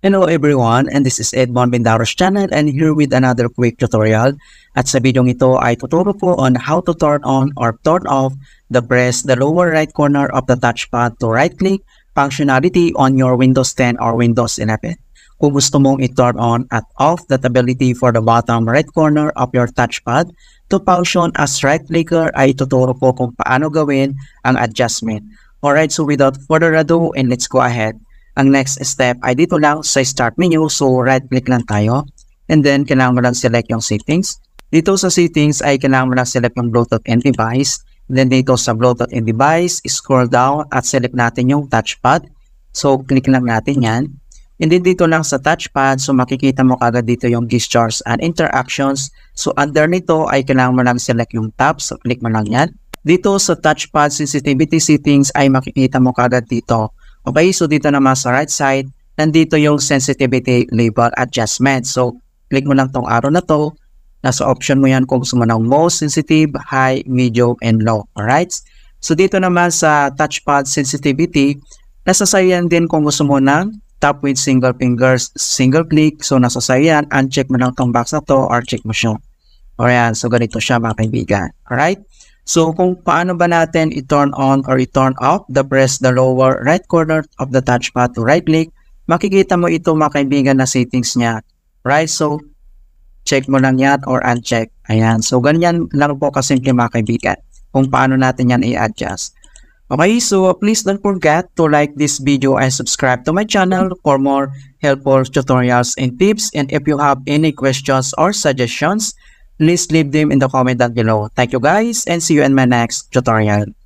Hello everyone, and this is Edmond Bendaros channel and here with another quick tutorial. At sa video ito ay tuturo ko on how to turn on or turn off the press the lower right corner of the touchpad to right click functionality on your Windows 10 or Windows 11. Kung gusto mong i-turn on at off that ability for the bottom right corner of your touchpad to function as right clicker ay tuturo ko kung paano gawin ang adjustment. Alright, so without further ado and let's go ahead. Ang next step ay dito lang sa start menu. So right click lang tayo. And then kailangan mo lang select yung settings. Dito sa settings ay kailangan mo lang select yung Bluetooth and device. then dito sa Bluetooth and device, scroll down at select natin yung touchpad. So click lang natin yan. And then dito lang sa touchpad, so makikita mo kagad dito yung gestures and interactions. So under nito ay kailangan mo lang select yung tab. So click mo lang yan. Dito sa touchpad sensitivity settings ay makikita mo kagad dito Okay, so dito naman sa right side, nandito yung sensitivity label adjustment. So, click mo lang tong arrow na to. Nasa option mo yan kung gusto mo ng most sensitive, high, medium, and low. Alright? So, dito naman sa touchpad sensitivity, nasa sayan din kung gusto mo ng tap with single fingers, single click. So, nasa sayan, yan. Uncheck mo lang tong box na to or check mo siya. Alright, so ganito siya mga kaibigan. Alright? So kung paano ba natin i-turn on or i-turn off the press the lower right corner of the touchpad to right click, makikita mo ito mga kaibigan na settings niya. Right? So check mo lang yan or uncheck. Ayan. So ganyan lang po kasimple mga kaibigan kung paano natin yan i-adjust. Okay, so please don't forget to like this video and subscribe to my channel for more helpful tutorials and tips. And if you have any questions or suggestions, please leave them in the comment down below. Thank you guys and see you in my next tutorial.